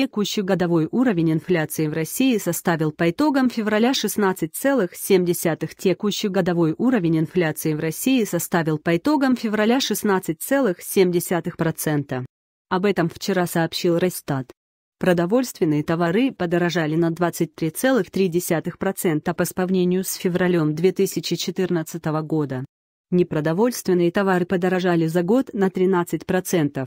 Текущий годовой уровень инфляции в России составил по итогам февраля 16,7. Текущий годовой уровень инфляции в России составил по итогам февраля 16,7%. Об этом вчера сообщил Росстат. Продовольственные товары подорожали на 23,3% по сравнению с февралем 2014 года. Непродовольственные товары подорожали за год на 13%.